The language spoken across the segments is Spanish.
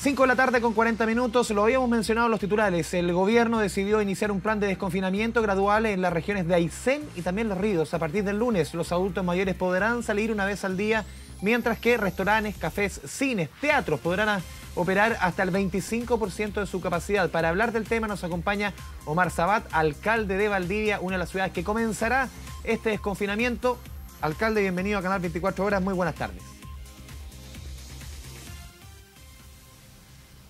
5 de la tarde con 40 minutos, lo habíamos mencionado en los titulares, el gobierno decidió iniciar un plan de desconfinamiento gradual en las regiones de Aysén y también Los Ríos. A partir del lunes los adultos mayores podrán salir una vez al día, mientras que restaurantes, cafés, cines, teatros podrán operar hasta el 25% de su capacidad. Para hablar del tema nos acompaña Omar Zabat, alcalde de Valdivia, una de las ciudades que comenzará este desconfinamiento. Alcalde, bienvenido a Canal 24 Horas, muy buenas tardes.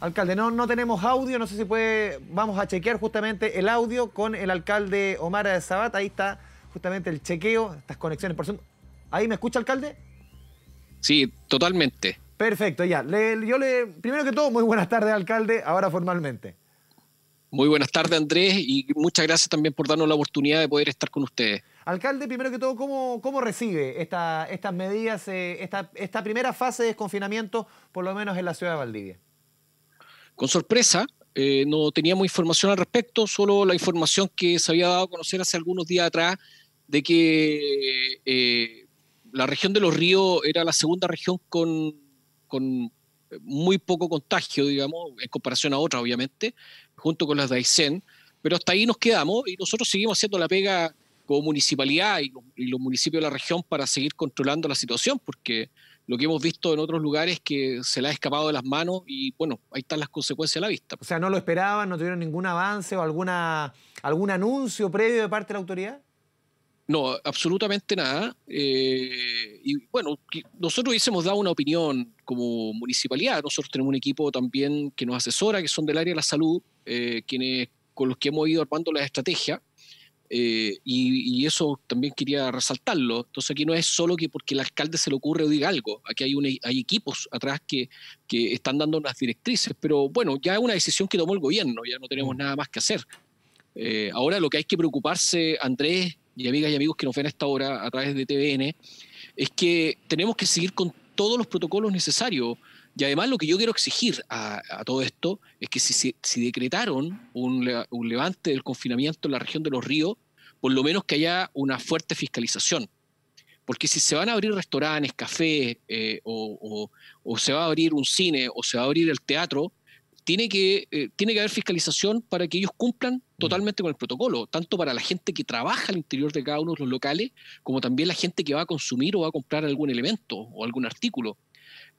Alcalde, no, no tenemos audio, no sé si puede. Vamos a chequear justamente el audio con el alcalde Omar de Sabat. Ahí está justamente el chequeo, estas conexiones. ¿Ahí me escucha, alcalde? Sí, totalmente. Perfecto, ya. yo le, primero que todo, muy buenas tardes, alcalde, ahora formalmente. Muy buenas tardes, Andrés, y muchas gracias también por darnos la oportunidad de poder estar con ustedes. Alcalde, primero que todo, ¿cómo, cómo recibe estas medidas, eh, esta, esta primera fase de desconfinamiento, por lo menos en la ciudad de Valdivia? Con sorpresa, eh, no teníamos información al respecto, solo la información que se había dado a conocer hace algunos días atrás de que eh, la región de los ríos era la segunda región con, con muy poco contagio, digamos, en comparación a otras, obviamente, junto con las de Aysén. Pero hasta ahí nos quedamos y nosotros seguimos haciendo la pega como municipalidad y, los municipios de la región para seguir controlando la situación, porque lo que hemos visto en otros lugares que se le ha escapado de las manos y bueno, ahí están las consecuencias a la vista. O sea, ¿no lo esperaban? ¿No tuvieron ningún avance o alguna, algún anuncio previo de parte de la autoridad? No, absolutamente nada. Eh, y bueno, nosotros hubiésemos dado una opinión como municipalidad. Nosotros tenemos un equipo también que nos asesora, que son del área de la salud, eh, quienes, con los que hemos ido armando la estrategia. Eh, y, eso también quería resaltarlo. Entonces aquí no es solo que porque el alcalde se le ocurre o diga algo, aquí hay, hay equipos atrás que, que están dando unas directrices, pero bueno, ya es una decisión que tomó el gobierno, ya no tenemos mm. nada más que hacer. Eh, ahora lo que hay que preocuparse, Andrés y amigas y amigos que nos ven a esta hora a través de TVN, es que tenemos que seguir con todos los protocolos necesarios. Y además lo que yo quiero exigir a, todo esto es que si, si decretaron un, levante del confinamiento en la región de los ríos, por lo menos que haya una fuerte fiscalización. Porque si se van a abrir restaurantes, cafés, eh, o, se va a abrir un cine, o se va a abrir el teatro, tiene que, eh, tiene que haber fiscalización para que ellos cumplan mm. totalmente con el protocolo, tanto para la gente que trabaja al interior de cada uno de los locales, como también la gente que va a consumir o va a comprar algún elemento o algún artículo.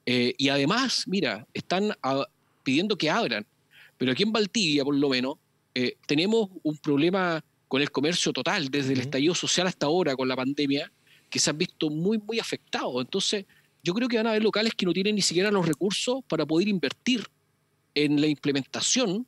Eh, y además, mira, están pidiendo que abran. Pero aquí en Valdivia, por lo menos, eh, tenemos un problema con el comercio total, desde el estallido social hasta ahora con la pandemia, que se han visto muy, muy afectados. Entonces, yo creo que van a haber locales que no tienen ni siquiera los recursos para poder invertir en la implementación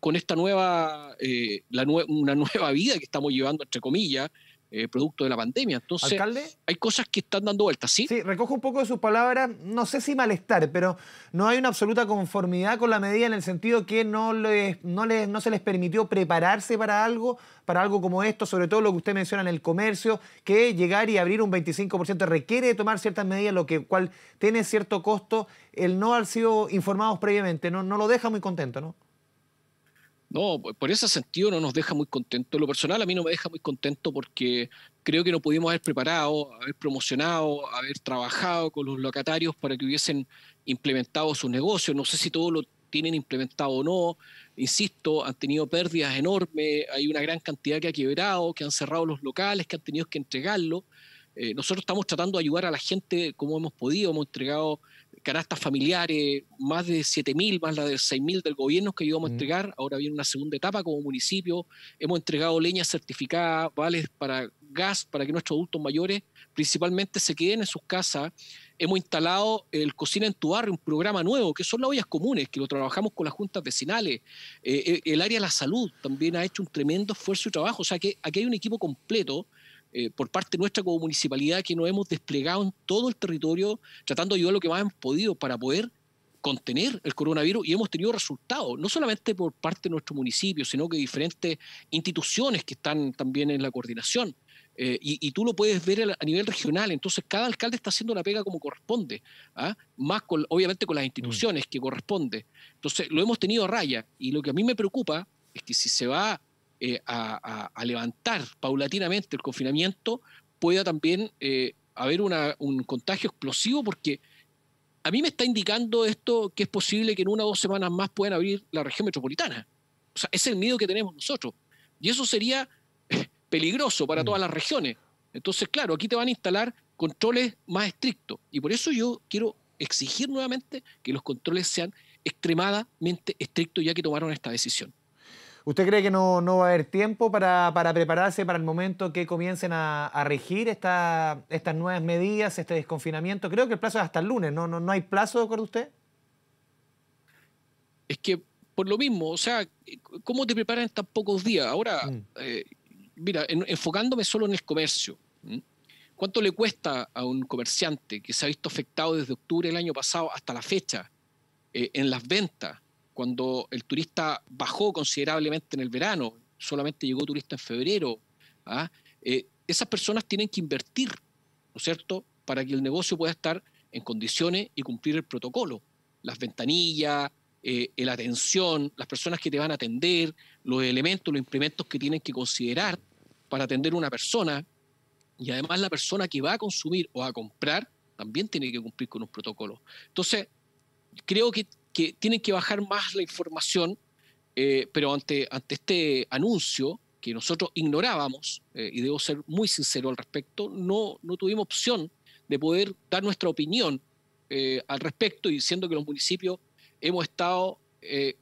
con esta nueva, eh, una nueva vida que estamos llevando, entre comillas, eh, producto de la pandemia. Entonces, hay cosas que están dando vueltas, ¿sí? Sí, recojo un poco de sus palabras, no sé si malestar, pero no hay una absoluta conformidad con la medida en el sentido que no, les, no, no se les permitió prepararse para algo, para algo como esto, sobre todo lo que usted menciona en el comercio, que llegar y abrir un 25% requiere tomar ciertas medidas, lo que cual tiene cierto costo, el no haber sido informados previamente, no, no lo deja muy contento, ¿no? No, por ese sentido no nos deja muy contentos. Lo personal a mí no me deja muy contento porque creo que no pudimos haber preparado, haber promocionado, haber trabajado con los locatarios para que hubiesen implementado sus negocios. No sé si todos lo tienen implementado o no. Insisto, han tenido pérdidas enormes, hay una gran cantidad que ha quebrado, que han cerrado los locales, que han tenido que entregarlo. Eh, nosotros estamos tratando de ayudar a la gente como hemos podido, hemos entregado canastas familiares, más de 7.000, más la de 6.000 del gobierno que íbamos a mm. entregar. Ahora viene una segunda etapa como municipio. Hemos entregado leña certificada, vales para gas, para que nuestros adultos mayores principalmente se queden en sus casas. Hemos instalado el Cocina en tu barrio, un programa nuevo, que son las ollas comunes, que lo trabajamos con las juntas vecinales. Eh, eh, el área de la salud también ha hecho un tremendo esfuerzo y trabajo. O sea que aquí hay un equipo completo eh, por parte nuestra como municipalidad que nos hemos desplegado en todo el territorio tratando de ayudar lo que más hemos podido para poder contener el coronavirus y hemos tenido resultados, no solamente por parte de nuestro municipio, sino que diferentes instituciones que están también en la coordinación. Eh, y, tú lo puedes ver a nivel regional, entonces cada alcalde está haciendo la pega como corresponde, ¿ah? más obviamente con las instituciones mm. que corresponde. Entonces lo hemos tenido a raya y lo que a mí me preocupa es que si se va eh, a, levantar paulatinamente el confinamiento, pueda también eh, haber un contagio explosivo, porque a mí me está indicando esto que es posible que en una o dos semanas más puedan abrir la región metropolitana. O sea, es el miedo que tenemos nosotros. Y eso sería eh, peligroso para mm. todas las regiones. Entonces, claro, aquí te van a instalar controles más estrictos. Y por eso yo quiero exigir nuevamente que los controles sean extremadamente estrictos ya que tomaron esta decisión. ¿Usted cree que no, va a haber tiempo para, prepararse para el momento que comiencen a, regir estas nuevas medidas, este desconfinamiento? Creo que el plazo es hasta el lunes, ¿no? ¿No, hay plazo, de acuerdo usted? Es que por lo mismo, o sea, ¿cómo te preparan en tan pocos días? Ahora, mm. eh, mira, enfocándome solo en el comercio, ¿cuánto le cuesta a un comerciante que se ha visto afectado desde octubre del año pasado hasta la fecha eh, en las ventas? cuando el turista bajó considerablemente en el verano, solamente llegó turista en febrero, ¿ah? eh, esas personas tienen que invertir, ¿no es cierto?, para que el negocio pueda estar en condiciones y cumplir el protocolo. Las ventanillas, eh, la atención, las personas que te van a atender, los elementos, los implementos que tienen que considerar para atender una persona. Y además la persona que va a consumir o a comprar también tiene que cumplir con un protocolo. Entonces, creo que que tienen que bajar más la información, eh, pero ante, ante este anuncio que nosotros ignorábamos, eh, y debo ser muy sincero al respecto, no, no tuvimos opción de poder dar nuestra opinión eh, al respecto, y diciendo que los municipios hemos estado,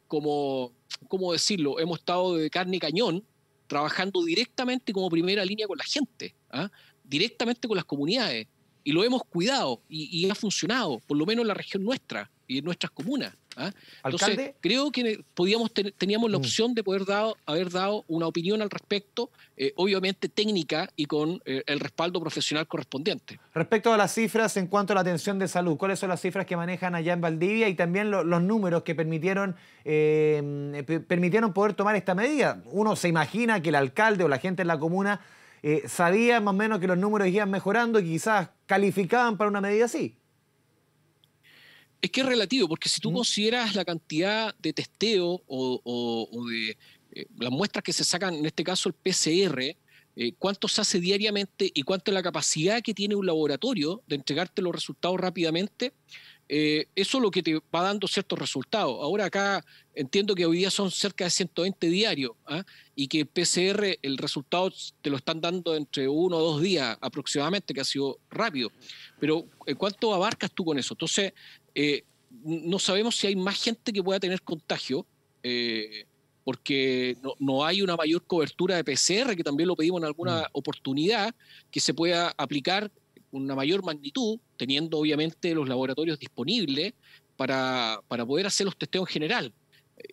como, ¿cómo decirlo?, hemos estado de carne y cañón trabajando directamente como primera línea con la gente, ¿ah? directamente con las comunidades, y lo hemos cuidado y, y, ha funcionado, por lo menos en la región nuestra y nuestras comunas. ¿ah? Entonces, creo que podíamos teníamos la mm. opción de poder haber dado una opinión al respecto, eh, obviamente técnica y con eh, el respaldo profesional correspondiente. Respecto a las cifras en cuanto a la atención de salud, ¿cuáles son las cifras que manejan allá en Valdivia y también los números que permitieron, eh, permitieron poder tomar esta medida? Uno se imagina que el alcalde o la gente en la comuna sabía más o menos que los números iban mejorando y quizás calificaban para una medida así. Es que es relativo, porque si tú consideras la cantidad de testeo o, de eh, las muestras que se sacan, en este caso el PCR, eh, cuánto se hace diariamente y cuánto es la capacidad que tiene un laboratorio de entregarte los resultados rápidamente, eh, eso es lo que te va dando ciertos resultados. Ahora acá entiendo que hoy día son cerca de 120 diarios ¿ah? y que PCR, el resultado te lo están dando entre uno o dos días aproximadamente, que ha sido rápido. Pero eh, ¿cuánto abarcas tú con eso? Entonces, eh, no sabemos si hay más gente que pueda tener contagio. porque no, no, hay una mayor cobertura de PCR, que también lo pedimos en alguna mm. oportunidad, que se pueda aplicar una mayor magnitud, teniendo obviamente los laboratorios disponibles para, poder hacer los testeos en general.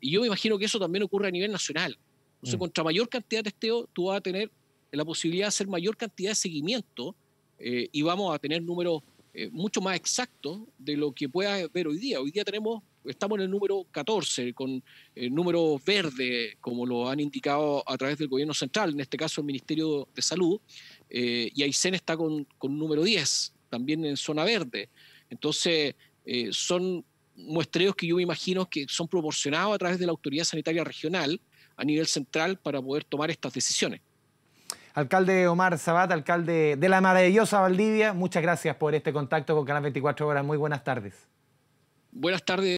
Y yo me imagino que eso también ocurre a nivel nacional. Entonces, mm. contra mayor cantidad de testeo, tú vas a tener la posibilidad de hacer mayor cantidad de seguimiento eh, y vamos a tener números eh, mucho más exactos de lo que puedas ver hoy día. Hoy día tenemos, estamos en el número 14, con números eh, número verde, como lo han indicado a través del gobierno central, en este caso el Ministerio de Salud, eh, y Aysén está con, con, número 10, también en zona verde. Entonces, eh, son muestreos que yo me imagino que son proporcionados a través de la autoridad sanitaria regional a nivel central para poder tomar estas decisiones. Alcalde Omar Sabat, alcalde de la maravillosa Valdivia, muchas gracias por este contacto con Canal 24 Horas. Muy buenas tardes. Buenas tardes.